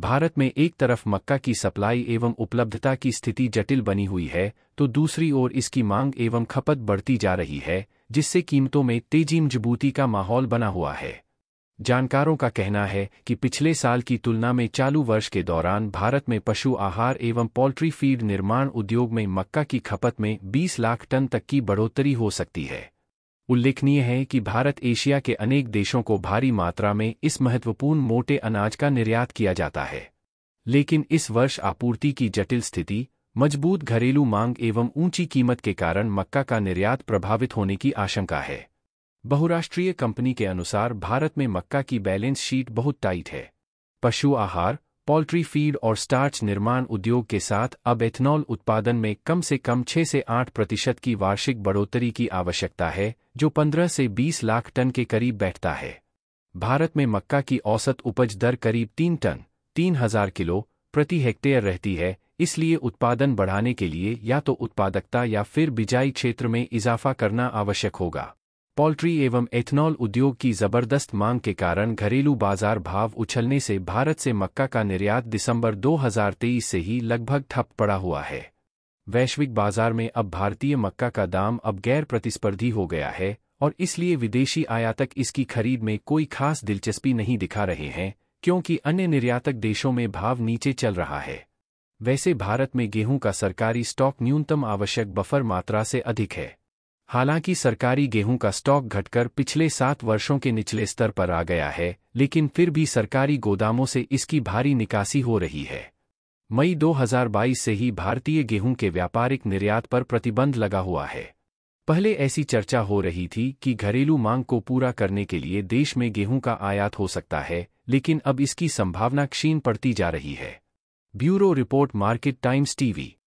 भारत में एक तरफ मक्का की सप्लाई एवं उपलब्धता की स्थिति जटिल बनी हुई है तो दूसरी ओर इसकी मांग एवं खपत बढ़ती जा रही है जिससे कीमतों में तेजी मजबूती का माहौल बना हुआ है जानकारों का कहना है कि पिछले साल की तुलना में चालू वर्ष के दौरान भारत में पशु आहार एवं पोल्ट्री फीड निर्माण उद्योग में मक्का की खपत में 20 लाख टन तक की बढ़ोतरी हो सकती है उल्लेखनीय है कि भारत एशिया के अनेक देशों को भारी मात्रा में इस महत्वपूर्ण मोटे अनाज का निर्यात किया जाता है लेकिन इस वर्ष आपूर्ति की जटिल स्थिति मजबूत घरेलू मांग एवं ऊंची कीमत के कारण मक्का का निर्यात प्रभावित होने की आशंका है बहुराष्ट्रीय कंपनी के अनुसार भारत में मक्का की बैलेंस शीट बहुत टाइट है पशु आहार पोल्ट्री फीड और स्टार्च निर्माण उद्योग के साथ अब एथेनॉल उत्पादन में कम से कम 6 से 8 प्रतिशत की वार्षिक बढ़ोतरी की आवश्यकता है जो 15 से 20 लाख टन के करीब बैठता है भारत में मक्का की औसत उपज दर करीब तीन टन तीन हजार किलो प्रति हेक्टेयर रहती है इसलिए उत्पादन बढ़ाने के लिए या तो उत्पादकता या फिर बिजाई क्षेत्र में इजाफा करना आवश्यक होगा पोल्ट्री एवं एथनॉल उद्योग की जबरदस्त मांग के कारण घरेलू बाजार भाव उछलने से भारत से मक्का का निर्यात दिसंबर 2023 से ही लगभग ठप पड़ा हुआ है वैश्विक बाजार में अब भारतीय मक्का का दाम अब गैर प्रतिस्पर्धी हो गया है और इसलिए विदेशी आयातक इसकी खरीद में कोई खास दिलचस्पी नहीं दिखा रहे हैं क्योंकि अन्य निर्यातक देशों में भाव नीचे चल रहा है वैसे भारत में गेहूं का सरकारी स्टॉक न्यूनतम आवश्यक बफर मात्रा से अधिक है हालांकि सरकारी गेहूं का स्टॉक घटकर पिछले सात वर्षों के निचले स्तर पर आ गया है लेकिन फिर भी सरकारी गोदामों से इसकी भारी निकासी हो रही है मई 2022 से ही भारतीय गेहूं के व्यापारिक निर्यात पर प्रतिबंध लगा हुआ है पहले ऐसी चर्चा हो रही थी कि घरेलू मांग को पूरा करने के लिए देश में गेहूं का आयात हो सकता है लेकिन अब इसकी संभावना क्षीण पड़ती जा रही है bureau report Market Times TV